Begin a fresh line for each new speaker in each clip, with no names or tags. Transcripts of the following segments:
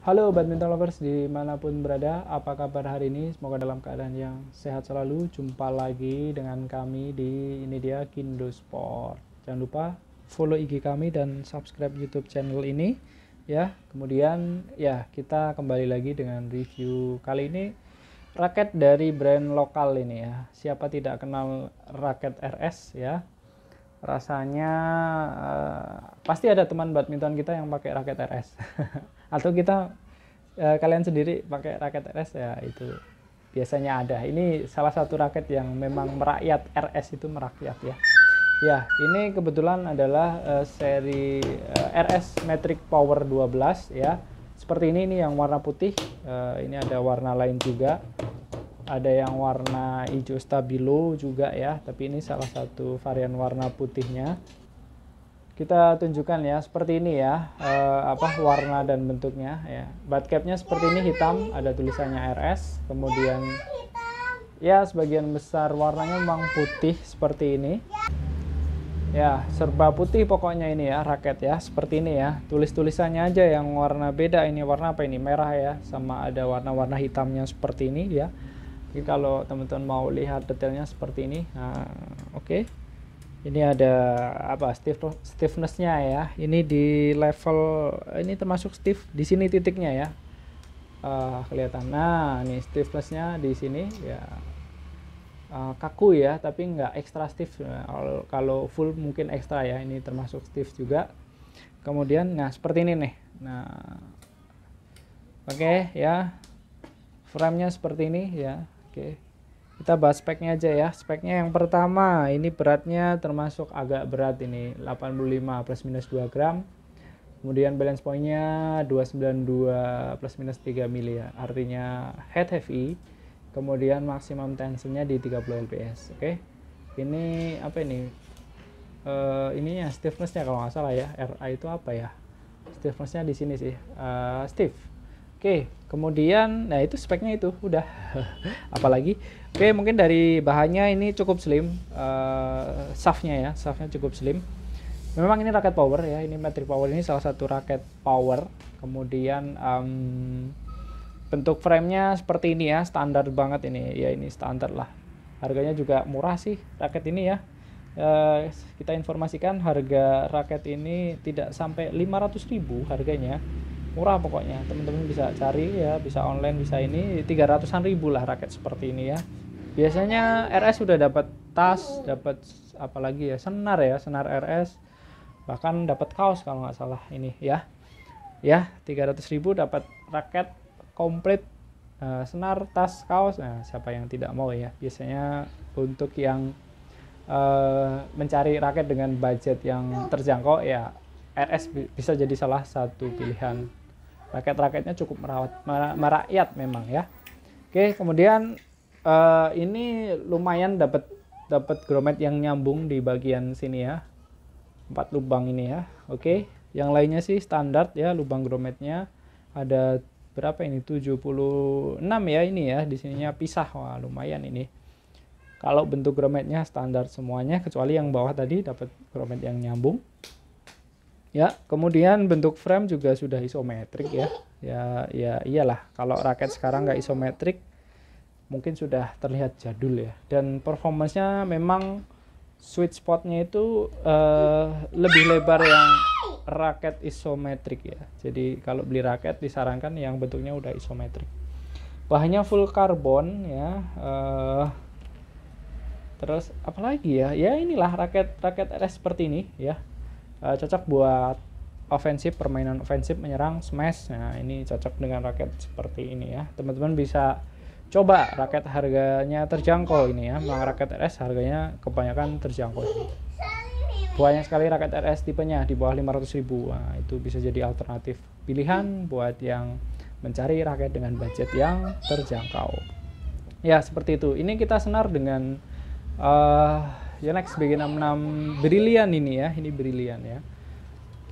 Halo badminton lovers dimanapun berada, apa kabar hari ini? Semoga dalam keadaan yang sehat selalu. Jumpa lagi dengan kami di ini dia Kindo Sport. Jangan lupa follow IG kami dan subscribe YouTube channel ini ya. Kemudian ya kita kembali lagi dengan review kali ini raket dari brand lokal ini ya. Siapa tidak kenal raket RS ya? rasanya uh, pasti ada teman badminton kita yang pakai raket RS atau kita uh, kalian sendiri pakai raket RS ya itu biasanya ada ini salah satu raket yang memang merakyat RS itu merakyat ya ya ini kebetulan adalah uh, seri uh, RS metric power 12 ya seperti ini ini yang warna putih uh, ini ada warna lain juga ada yang warna hijau stabilo juga ya tapi ini salah satu varian warna putihnya kita tunjukkan ya seperti ini ya e, apa warna dan bentuknya ya batcapnya seperti ini hitam ada tulisannya RS kemudian ya sebagian besar warnanya memang putih seperti ini ya serba putih pokoknya ini ya raket ya seperti ini ya tulis tulisannya aja yang warna beda ini warna apa ini merah ya sama ada warna-warna hitamnya seperti ini ya jadi kalau teman-teman mau lihat detailnya seperti ini nah, oke okay. ini ada apa stiff, stiffnessnya ya ini di level ini termasuk stiff di sini titiknya ya uh, kelihatan nah ini stiffnessnya di sini ya uh, kaku ya tapi nggak ekstra stiff kalau full mungkin ekstra ya ini termasuk stiff juga kemudian nah seperti ini nih nah oke okay, ya nya seperti ini ya Oke. Kita bahas speknya aja ya. Speknya yang pertama, ini beratnya termasuk agak berat ini, 85 plus minus 2 gram. Kemudian balance pointnya 292 plus minus 3 mili ya. Artinya head heavy. Kemudian maksimum tensionnya di 30 lps. Oke. Ini apa ini? Uh, ininya stiffnessnya kalau nggak salah ya. RI itu apa ya? Stiffnessnya di sini sih. Uh, stiff Oke, kemudian nah itu speknya itu udah. Apalagi oke mungkin dari bahannya ini cukup slim uh, eh, shaftnya ya, shaftnya cukup slim. Memang ini raket power ya, ini metric power ini salah satu raket power. Kemudian um, bentuk framenya seperti ini ya, standar banget ini. Ya ini standar lah. Harganya juga murah sih raket ini ya. Uh, kita informasikan harga raket ini tidak sampai 500.000 harganya murah pokoknya teman-teman bisa cari ya bisa online bisa ini 300an ribu lah raket seperti ini ya biasanya RS sudah dapat tas dapat apalagi ya senar ya senar RS bahkan dapat kaos kalau nggak salah ini ya ya 300 ribu dapat raket komplit eh, senar tas kaos nah siapa yang tidak mau ya biasanya untuk yang uh, mencari raket dengan budget yang terjangkau ya RS bisa jadi salah satu pilihan rakyat-rakyatnya cukup merawat merakyat memang ya. Oke, kemudian uh, ini lumayan dapat dapat gromet yang nyambung di bagian sini ya. Empat lubang ini ya. Oke, yang lainnya sih standar ya lubang grometnya ada berapa ini 76 ya ini ya di sininya pisah wah lumayan ini kalau bentuk grometnya standar semuanya kecuali yang bawah tadi dapat gromet yang nyambung Ya, kemudian bentuk frame juga sudah isometrik ya. Ya, ya iyalah kalau raket sekarang nggak isometrik mungkin sudah terlihat jadul ya. Dan performanya memang sweet spotnya itu uh, lebih lebar yang raket isometrik ya. Jadi kalau beli raket disarankan yang bentuknya udah isometrik. Bahannya full karbon ya. Uh, terus apalagi ya? Ya inilah raket-raket RS seperti ini ya uh, cocok buat ofensif permainan ofensif menyerang smash nah ini cocok dengan raket seperti ini ya teman-teman bisa coba raket harganya terjangkau ini ya memang raket RS harganya kebanyakan terjangkau banyak sekali raket RS tipenya di bawah 500 ribu nah, itu bisa jadi alternatif pilihan buat yang mencari raket dengan budget yang terjangkau ya seperti itu ini kita senar dengan uh, ya next BG66 brilian ini ya ini brilian ya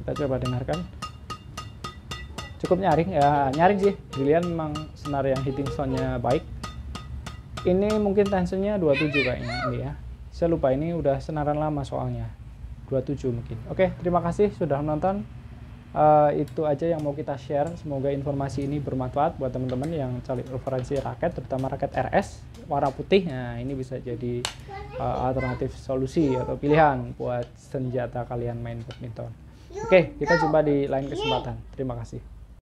kita coba dengarkan cukup nyaring ya nyaring sih brilian memang senar yang hitting soundnya baik ini mungkin tensionnya 27 kayaknya ini ya saya lupa ini udah senaran lama soalnya 27 mungkin oke terima kasih sudah menonton Eh, itu aja yang mau kita share. Semoga informasi ini bermanfaat buat teman-teman yang cari referensi raket, terutama raket RS warna putih. Nah, ini bisa jadi uh, alternatif solusi atau pilihan buat senjata kalian main badminton. Oke, okay, kita jumpa di lain kesempatan. Terima kasih.